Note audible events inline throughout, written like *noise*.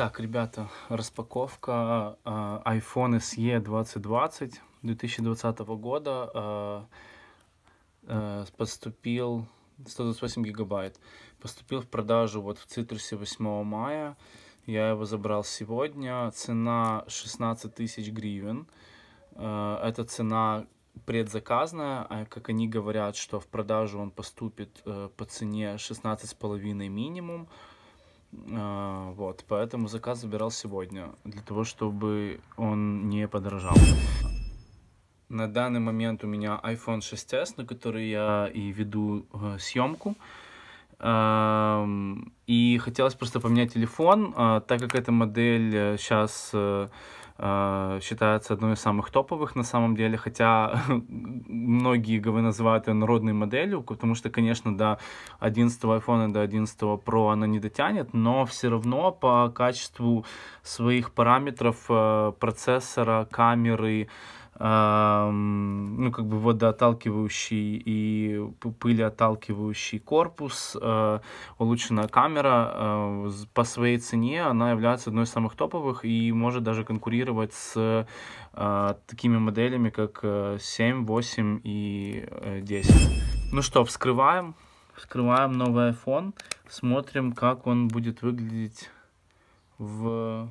Так, ребята, распаковка э, iPhone SE 2020 2020 года э, э, поступил 128 гигабайт. Поступил в продажу вот в Цитрусе 8 мая. Я его забрал сегодня. Цена 16 тысяч гривен. Э, это цена предзаказная, как они говорят, что в продажу он поступит э, по цене 16,5 минимум. минимум а, вот, поэтому заказ забирал сегодня, для того, чтобы он не подорожал. На данный момент у меня iPhone 6s, на который я и веду э, съемку. И хотелось просто поменять телефон, а, так как эта модель сейчас э, э, а, считается одной из самых топовых на самом деле, хотя *laughs* многие его называют ее народной моделью, потому что, конечно, до 11 iPhone, и до 11 Pro она не дотянет, но все равно по качеству своих параметров э, процессора, камеры, ну, как бы водоотталкивающий и пылеотталкивающий корпус, э, улучшенная камера э, по своей цене, она является одной из самых топовых и может даже конкурировать с э, такими моделями, как 7, 8 и 10. Ну что, вскрываем. Вскрываем новый iPhone, смотрим, как он будет выглядеть в,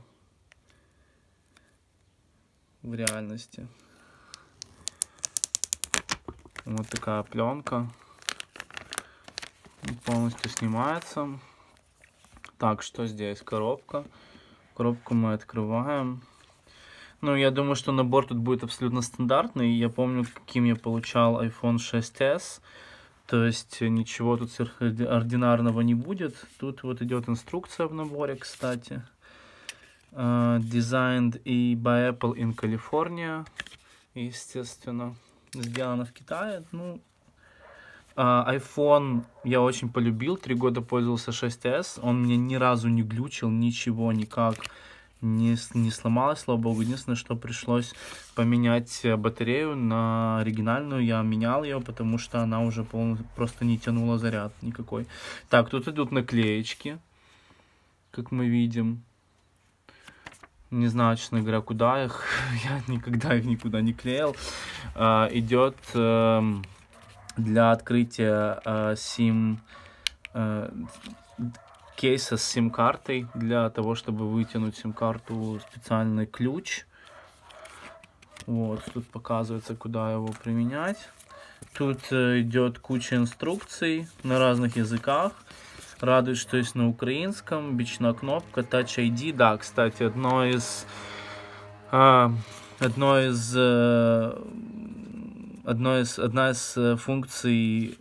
в реальности. Вот такая пленка. Полностью снимается. Так, что здесь? Коробка. Коробку мы открываем. Ну, я думаю, что набор тут будет абсолютно стандартный. Я помню, каким я получал iPhone 6s. То есть э, ничего тут ординарного не будет. Тут вот идет инструкция в наборе, кстати. Uh, designed и by Apple in California, естественно сделано в Китае. Ну, а, iPhone я очень полюбил, три года пользовался 6s, он мне ни разу не глючил, ничего, никак не, не сломалось, слава богу. Единственное, что пришлось поменять батарею на оригинальную. Я менял ее, потому что она уже полностью просто не тянула заряд никакой. Так, тут идут наклеечки, как мы видим не знаю, честно говоря, куда их, *laughs* я никогда их никуда не клеил, э, идет э, для открытия э, SIM э, кейса с сим-картой для того, чтобы вытянуть сим-карту специальный ключ. Вот, тут показывается, куда его применять. Тут э, идет куча инструкций на разных языках. Радует, что есть на украинском. Бичная кнопка, Touch ID. Да, кстати, одно из... А, одно из... Э, одно из, одна из э, функций,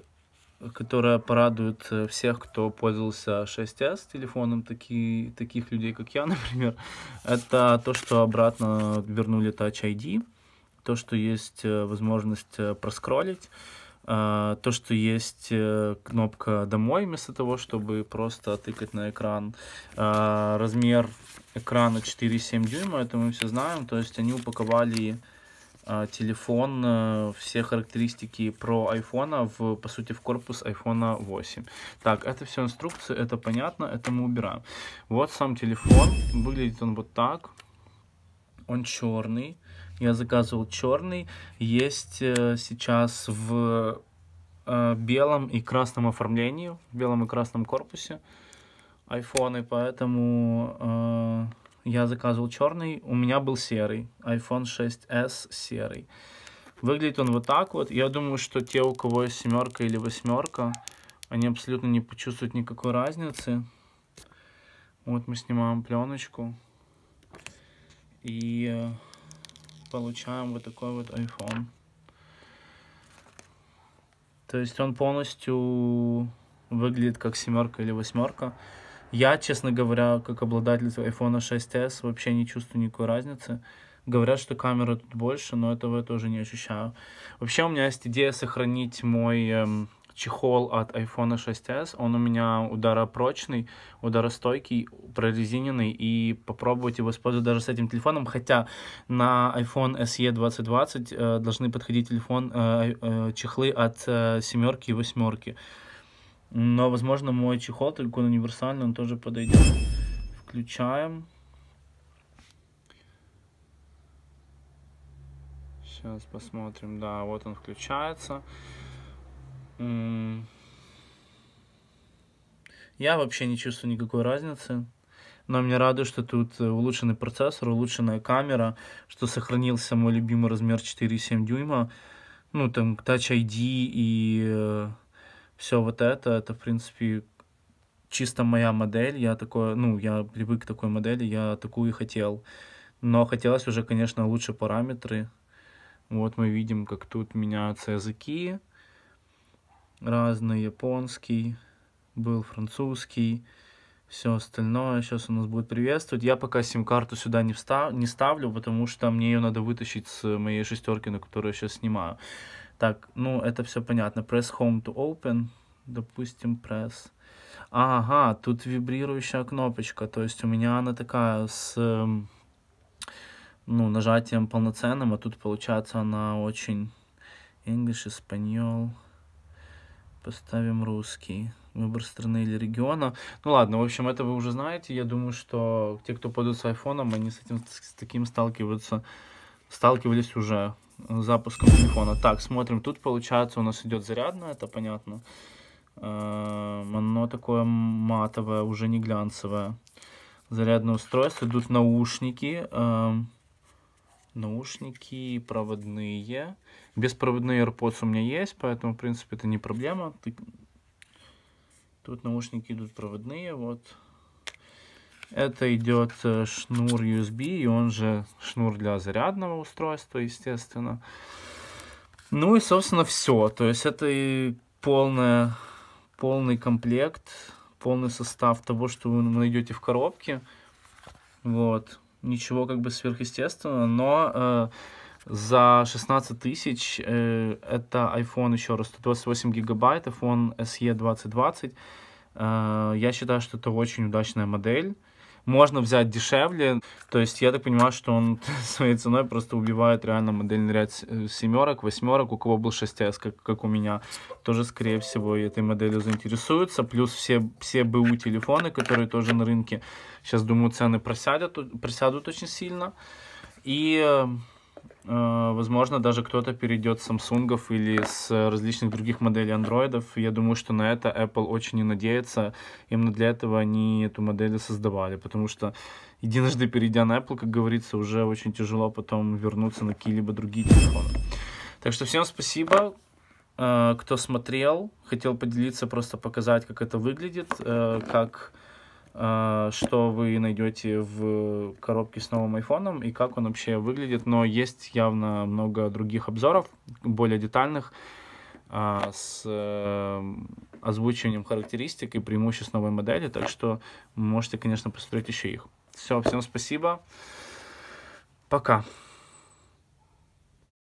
которая порадует э, всех, кто пользовался 6s телефоном, таки, таких людей, как я, *laughs* например, это то, что обратно вернули Touch ID, то, что есть возможность проскролить. А, то, что есть э, кнопка «Домой», вместо того, чтобы просто тыкать на экран. А, размер экрана 4,7 дюйма, это мы все знаем, то есть они упаковали а, телефон, э, все характеристики про iPhone в, по сути, в корпус iPhone 8. Так, это все инструкции, это понятно, это мы убираем. Вот сам телефон, выглядит он вот так, он черный, я заказывал черный. Есть э, сейчас в э, белом и красном оформлении, в белом и красном корпусе айфоны, поэтому э, я заказывал черный. У меня был серый, iPhone 6s серый. Выглядит он вот так вот. Я думаю, что те, у кого есть семерка или восьмерка, они абсолютно не почувствуют никакой разницы. Вот мы снимаем пленочку. И... Э, получаем вот такой вот iPhone. То есть он полностью выглядит как семерка или восьмерка. Я, честно говоря, как обладатель iPhone 6s вообще не чувствую никакой разницы. Говорят, что камера тут больше, но этого я тоже не ощущаю. Вообще у меня есть идея сохранить мой эм, чехол от iPhone 6s, он у меня ударопрочный, ударостойкий, прорезиненный, и попробуйте использовать даже с этим телефоном, хотя на iPhone SE 2020 э, должны подходить телефон, э, э, чехлы от э, семерки и восьмерки. Но, возможно, мой чехол, только он универсальный, он тоже подойдет. Включаем. Сейчас посмотрим. Да, вот он включается. Я вообще не чувствую никакой разницы. Но мне радует, что тут э, улучшенный процессор, улучшенная камера, что сохранился мой любимый размер 4,7 дюйма. Ну, там, Touch ID и э, все вот это. Это, в принципе, чисто моя модель. Я такое, ну, я привык к такой модели, я такую и хотел. Но хотелось уже, конечно, лучше параметры. Вот мы видим, как тут меняются языки разный японский, был французский, все остальное. Сейчас у нас будет приветствовать. Я пока сим-карту сюда не, встав... не ставлю, потому что мне ее надо вытащить с моей шестерки, на которую я сейчас снимаю. Так, ну это все понятно. Press Home to Open. Допустим, press. Ага, тут вибрирующая кнопочка. То есть у меня она такая с эм, ну, нажатием полноценным, а тут получается она очень English, Испаньол. Español... Поставим русский. Выбор страны или региона. Ну ладно, в общем, это вы уже знаете. Я думаю, что те, кто пойдут с айфоном, они с этим с таким сталкиваются, сталкивались уже с запуском телефона. Так, смотрим. Тут получается у нас идет зарядное, это понятно. Эм, оно такое матовое, уже не глянцевое. Зарядное устройство. Идут наушники. Эм, наушники проводные. Беспроводные AirPods у меня есть, поэтому, в принципе, это не проблема. Тут наушники идут проводные, вот. Это идет э, шнур USB, и он же шнур для зарядного устройства, естественно. Ну и, собственно, все. То есть это и полная, полный комплект, полный состав того, что вы найдете в коробке. Вот ничего как бы сверхъестественного, но э, за 16 тысяч э, это iPhone еще раз 128 гигабайт, iPhone SE 2020. Э, я считаю, что это очень удачная модель можно взять дешевле. То есть я так понимаю, что он *laughs* своей ценой просто убивает реально модельный ряд э, семерок, восьмерок, у кого был 6S, как, как у меня, тоже, скорее всего, этой моделью заинтересуются. Плюс все, все БУ телефоны, которые тоже на рынке, сейчас, думаю, цены просядут, просядут очень сильно. И э, Э, возможно, даже кто-то перейдет с Samsung или с различных других моделей андроидов. Я думаю, что на это Apple очень и надеется. Именно для этого они эту модель создавали, потому что единожды перейдя на Apple, как говорится, уже очень тяжело потом вернуться на какие-либо другие телефоны. Так что всем спасибо, э, кто смотрел. Хотел поделиться, просто показать, как это выглядит, э, как Э, что вы найдете в коробке с новым айфоном и как он вообще выглядит. Но есть явно много других обзоров, более детальных, э, с э, озвучиванием характеристик и преимуществ новой модели. Так что можете, конечно, посмотреть еще их. Все, всем спасибо. Пока.